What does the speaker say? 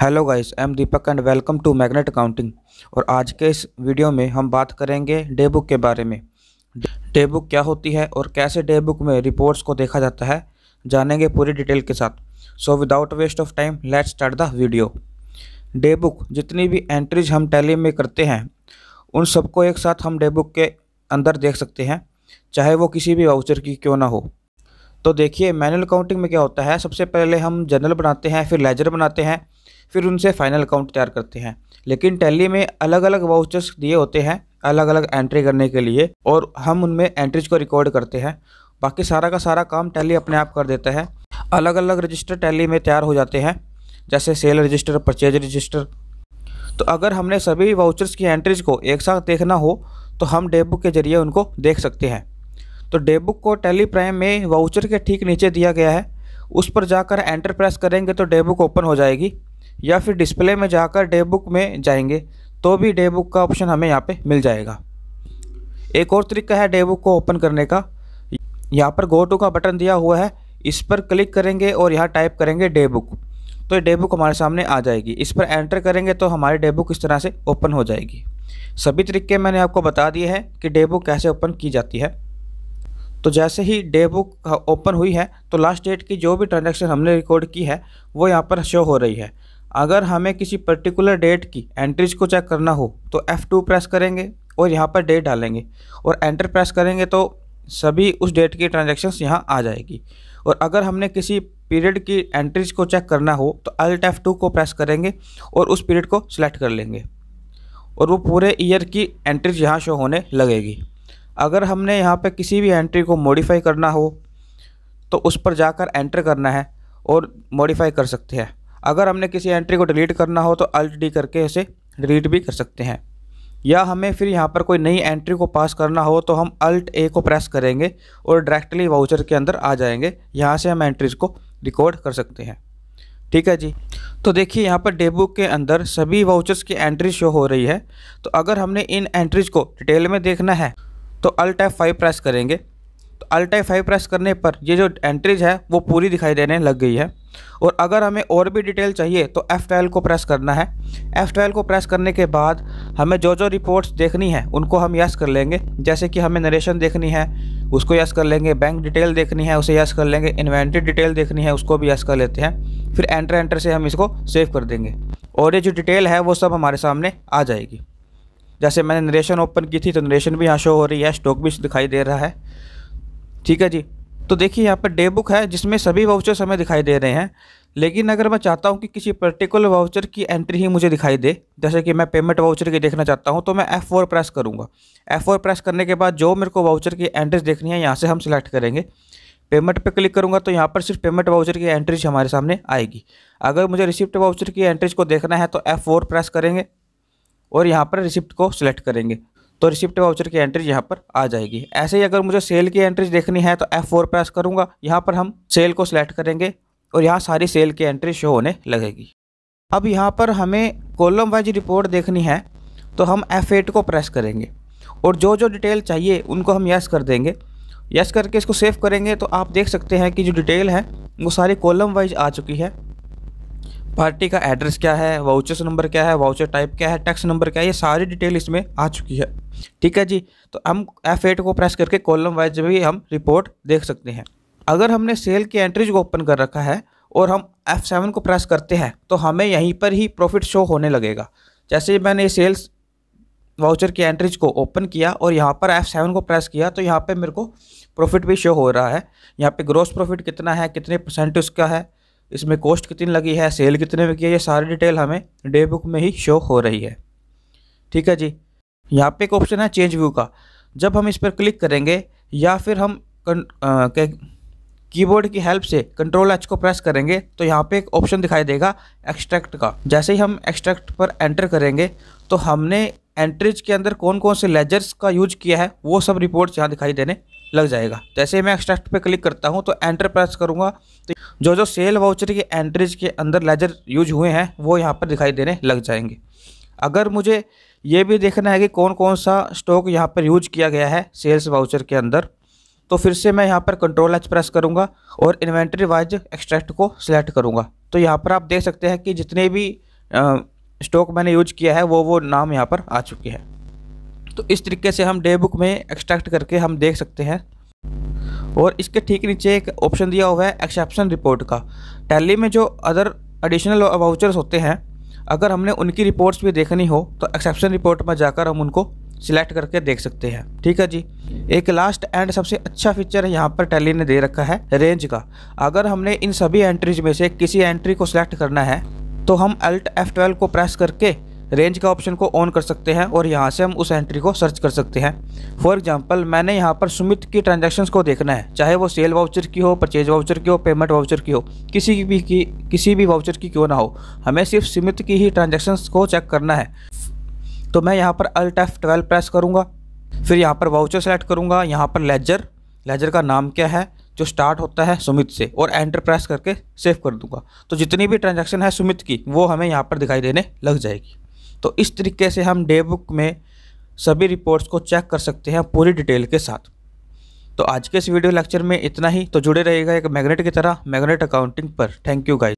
hello guys I am Deepak and welcome to Magnet Accounting और आज के इस वीडियो में हम बात करेंगे डे बुक के बारे में डे बुक क्या होती है और कैसे डे बुक में रिपोर्ट्स को देखा जाता है जानेंगे पूरी डिटेल के साथ so without waste of time let's start the video day book जितनी भी एंट्रीज हम टैली में करते हैं उन सबको एक साथ हम डे बुक के अंदर देख सकते हैं चाहे वो किसी भी वाउचर की क्यों ना हो तो देखिए मैनुअल अकाउंटिंग में क्या होता है सबसे पहले हम जर्नल बनाते हैं फिर लेजर बनाते हैं फिर उनसे फाइनल अकाउंट तैयार करते हैं लेकिन टैली में अलग अलग वाउचर्स दिए होते हैं अलग अलग एंट्री करने के लिए और हम उनमें एंट्रीज को रिकॉर्ड करते हैं बाकी सारा का सारा काम टैली अपने आप कर देता है अलग अलग रजिस्टर टैली में तैयार हो जाते हैं जैसे सेल रजिस्टर परचेज रजिस्टर तो अगर हमने सभी वाउचर्स की एंट्रीज को एक साथ देखना हो तो हम डेबुक के जरिए उनको देख सकते हैं तो डेबुक को टेली प्राइम में वाउचर के ठीक नीचे दिया गया है उस पर जाकर एंटर प्रेस करेंगे तो डेबुक ओपन हो जाएगी या फिर डिस्प्ले में जाकर डे बुक में जाएंगे तो भी डे बुक का ऑप्शन हमें यहाँ पे मिल जाएगा एक और तरीका है डे बुक को ओपन करने का यहाँ पर गो टू का बटन दिया हुआ है इस पर क्लिक करेंगे और यहाँ टाइप करेंगे डे बुक तो ये डे बुक हमारे सामने आ जाएगी इस पर एंटर करेंगे तो हमारी डे बुक इस तरह से ओपन हो जाएगी सभी तरीके मैंने आपको बता दिए हैं कि डे बुक कैसे ओपन की जाती है तो जैसे ही डे बुक ओपन हुई है तो लास्ट डेट की जो भी ट्रांजैक्शन हमने रिकॉर्ड की है वो यहाँ पर शो हो रही है अगर हमें किसी पर्टिकुलर डेट की एंट्रीज को चेक करना हो तो F2 प्रेस करेंगे और यहाँ पर डेट डालेंगे और एंटर प्रेस करेंगे तो सभी उस डेट की ट्रांजेक्शन्स यहाँ आ जाएगी और अगर हमने किसी पीरियड की एंट्रीज को चेक करना हो तो अल्ट एफ टू को प्रेस करेंगे और उस पीरियड को सिलेक्ट कर लेंगे और वो पूरे ईयर की एंट्रीज यहाँ शो होने लगेगी अगर हमने यहाँ पर किसी भी एंट्री को मॉडिफाई करना हो तो उस पर जाकर एंटर करना है और मॉडिफाई कर सकते हैं अगर हमने किसी एंट्री को डिलीट करना हो तो अल्ट डी करके इसे डिलीट भी कर सकते हैं या हमें फिर यहाँ पर कोई नई एंट्री को पास करना हो तो हम अल्ट ए को प्रेस करेंगे और डायरेक्टली वाउचर के अंदर आ जाएंगे यहाँ से हम एंट्रीज़ को रिकॉर्ड कर सकते हैं ठीक है जी तो देखिए यहाँ पर डेबुक के अंदर सभी वाउचर्स की एंट्री शो हो रही है तो अगर हमने इन एंट्रीज़ को डिटेल में देखना है तो अल्ट एफ फाइव प्रेस करेंगे तो अल्ट एफ फाइव प्रेस करने पर ये जो एंट्रीज है वो पूरी दिखाई देने लग गई है और अगर हमें और भी डिटेल चाहिए तो F12 को प्रेस करना है F12 को प्रेस करने के बाद हमें जो जो रिपोर्ट्स देखनी है उनको हम यस कर लेंगे जैसे कि हमें नरेशन देखनी है उसको यस कर लेंगे बैंक डिटेल देखनी है उसे यस कर लेंगे इन्वेंट्री डिटेल देखनी है उसको भी यस कर लेते हैं फिर एंटर एंटर से हम इसको सेव कर देंगे और ये जो डिटेल है वो सब हमारे सामने आ जाएगी जैसे मैंने नरेशन ओपन की थी तो नरेशन भी यहाँ शो हो रही है स्टॉक भी दिखाई दे रहा है ठीक है जी तो देखिए यहाँ पर डे बुक है जिसमें सभी वाउचर्स हमें दिखाई दे रहे हैं लेकिन अगर मैं चाहता हूँ कि किसी पर्टिकुलर वाउचर की एंट्री ही मुझे दिखाई दे जैसे कि मैं पेमेंट वाउचर की देखना चाहता हूँ तो मैं एफ़ फोर प्रेस करूँगा एफ़ फोर प्रेस करने के बाद जो मेरे को वाउचर की एंट्रीज देखनी है यहाँ से हम सिलेक्ट करेंगे पेमेंट पे क्लिक करूँगा तो यहाँ पर सिर्फ पेमेंट वाउचर की एंट्रीज हमारे सामने आएगी अगर मुझे रिसिप्ट वाउचर की एंट्रीज को देखना है तो एफ़ फोर प्रेस करेंगे और यहाँ पर रिसिप्ट को सिलेक्ट करेंगे तो रिसिप्ट वाउचर की एंट्री यहाँ पर आ जाएगी ऐसे ही अगर मुझे सेल की एंट्रीज देखनी है तो एफ फोर प्रेस करूँगा यहाँ पर हम सेल को सिलेक्ट करेंगे और यहाँ सारी सेल की एंट्री शो होने लगेगी अब यहाँ पर हमें कॉलम वाइज रिपोर्ट देखनी है तो हम एफ एट को प्रेस करेंगे और जो जो डिटेल चाहिए उनको हम यस कर देंगे यस करके इसको सेव करेंगे तो आप देख सकते हैं कि जो डिटेल है वो सारी कॉलम वाइज आ चुकी है पार्टी का एड्रेस क्या है वाउचर्स नंबर क्या है वाउचर टाइप क्या है टैक्स नंबर क्या है ये सारी डिटेल इसमें आ चुकी है ठीक है जी तो हम एफ एट को प्रेस करके कॉलम वाइज भी हम रिपोर्ट देख सकते हैं अगर हमने सेल की एंट्रीज को ओपन कर रखा है और हम एफ सेवन को प्रेस करते हैं तो हमें यहीं पर ही प्रॉफिट शो होने लगेगा जैसे मैंने सेल्स वाउचर की एंट्रीज को ओपन किया और यहाँ पर एफ सेवन को प्रेस किया तो यहाँ पे मेरे को प्रॉफिट भी शो हो रहा है यहाँ पे ग्रोस प्रॉफिट कितना है कितने परसेंट उसका है इसमें कॉस्ट कितनी लगी है सेल कितने में किया है ये सारी डिटेल हमें डे बुक में ही शो हो रही है ठीक है जी यहाँ पे एक ऑप्शन है चेंज व्यू का जब हम इस पर क्लिक करेंगे या फिर हम कीबोर्ड की हेल्प से कंट्रोल एच को प्रेस करेंगे तो यहाँ पे एक ऑप्शन दिखाई देगा एक्सट्रैक्ट का जैसे ही हम एक्सट्रैक्ट पर एंटर करेंगे तो हमने एंट्रीज के अंदर कौन कौन से लेजर्स का यूज किया है वो सब रिपोर्ट्स यहाँ दिखाई देने लग जाएगा जैसे मैं एक्सट्रैक्ट पे क्लिक करता हूँ तो एंटर प्रेस करूँगा तो जो जो सेल वाउचर के एंट्रीज के अंदर लेजर यूज हुए हैं वो यहाँ पर दिखाई देने लग जाएंगे अगर मुझे ये भी देखना है कि कौन कौन सा स्टॉक यहाँ पर यूज किया गया है सेल्स वाउचर के अंदर तो फिर से मैं यहाँ पर कंट्रोल एच प्रेस करूँगा और इन्वेंट्री वाइज एक्सट्रैक्ट को सिलेक्ट करूँगा तो यहाँ पर आप देख सकते हैं कि जितने भी स्टॉक मैंने यूज किया है वो वो नाम यहाँ पर आ चुके हैं तो इस तरीके से हम डे बुक में एक्सट्रैक्ट करके हम देख सकते हैं और इसके ठीक नीचे एक ऑप्शन दिया हुआ है एक्सेप्शन रिपोर्ट का टैली में जो अदर एडिशनल वाउचर्स होते हैं अगर हमने उनकी रिपोर्ट्स भी देखनी हो तो एक्सेप्शन रिपोर्ट में जाकर हम उनको सिलेक्ट करके देख सकते हैं ठीक है जी एक लास्ट एंड सबसे अच्छा फीचर यहाँ पर टैली ने दे रखा है रेंज का अगर हमने इन सभी एंट्रीज में से किसी एंट्री को सिलेक्ट करना है तो हम अल्ट एफ को प्रेस करके रेंज का ऑप्शन को ऑन कर सकते हैं और यहाँ से हम उस एंट्री को सर्च कर सकते हैं फॉर एग्जाम्पल मैंने यहाँ पर सुमित की ट्रांजेक्शन को देखना है चाहे वो सेल वाउचर की हो परचेज वाउचर की हो पेमेंट वाउचर की हो किसी भी की किसी भी वाउचर की क्यों ना हो हमें सिर्फ सुमित की ही ट्रांजेक्शन्स को चेक करना है तो मैं यहाँ पर अल्ट एफ ट्वेल्व प्रेस करूँगा फिर यहाँ पर वाउचर सेलेक्ट करूँगा यहाँ पर लेजर लेजर का नाम क्या है जो स्टार्ट होता है सुमित से और एंटर प्रेस करके सेव कर दूंगा तो जितनी भी ट्रांजैक्शन है सुमित की वो हमें यहाँ पर दिखाई देने लग जाएगी तो इस तरीके से हम डे बुक में सभी रिपोर्ट्स को चेक कर सकते हैं पूरी डिटेल के साथ तो आज के इस वीडियो लेक्चर में इतना ही तो जुड़े रहेगा एक मैग्नेट की तरह मैग्नेट अकाउंटिंग पर थैंक यू गाइस